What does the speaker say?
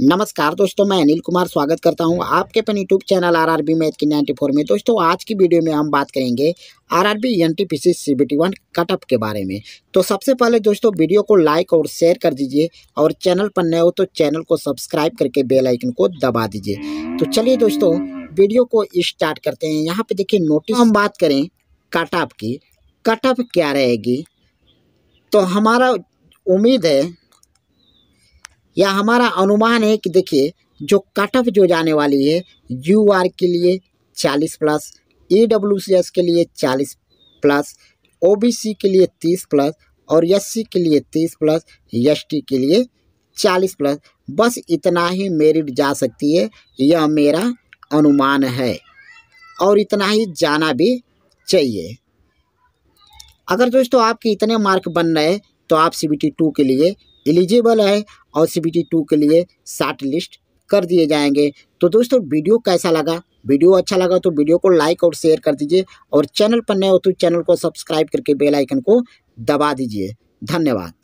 नमस्कार दोस्तों मैं अनिल कुमार स्वागत करता हूं आपके अपन YouTube channel R R B math की नाइन्टी फोर में दोस्तों आज की वीडियो में हम बात करेंगे R R B N T P C C B T one cutoff के बारे में तो सबसे पहले दोस्तों वीडियो को लाइक और शेयर कर दीजिए और चैनल पर नए हो तो चैनल को सब्सक्राइब करके बेल आइकन को दबा दीजिए तो चलिए दोस्तों वीडियो को स्टार्ट करते हैं यहाँ पर देखिए नोटिस हम बात करें कटअप की कटअप क्या रहेगी तो हमारा उम्मीद है या हमारा अनुमान है कि देखिए जो कट ऑफ जो जाने वाली है यू आर के लिए चालीस plus E W C S के लिए चालीस प्लस ओ बी सी के लिए तीस प्लस और एस सी के लिए तीस प्लस एस टी के लिए चालीस प्लस बस इतना ही मेरिट जा सकती है यह मेरा अनुमान है और इतना ही जाना भी चाहिए अगर दोस्तों आपके इतने मार्क बन रहे तो आप सी बी टी टू के लिए एलिजिबल है और सी टू के लिए शार्ट लिस्ट कर दिए जाएंगे तो दोस्तों वीडियो कैसा लगा वीडियो अच्छा लगा तो वीडियो को लाइक और शेयर कर दीजिए और चैनल पर नए हो तो चैनल को सब्सक्राइब करके बेल आइकन को दबा दीजिए धन्यवाद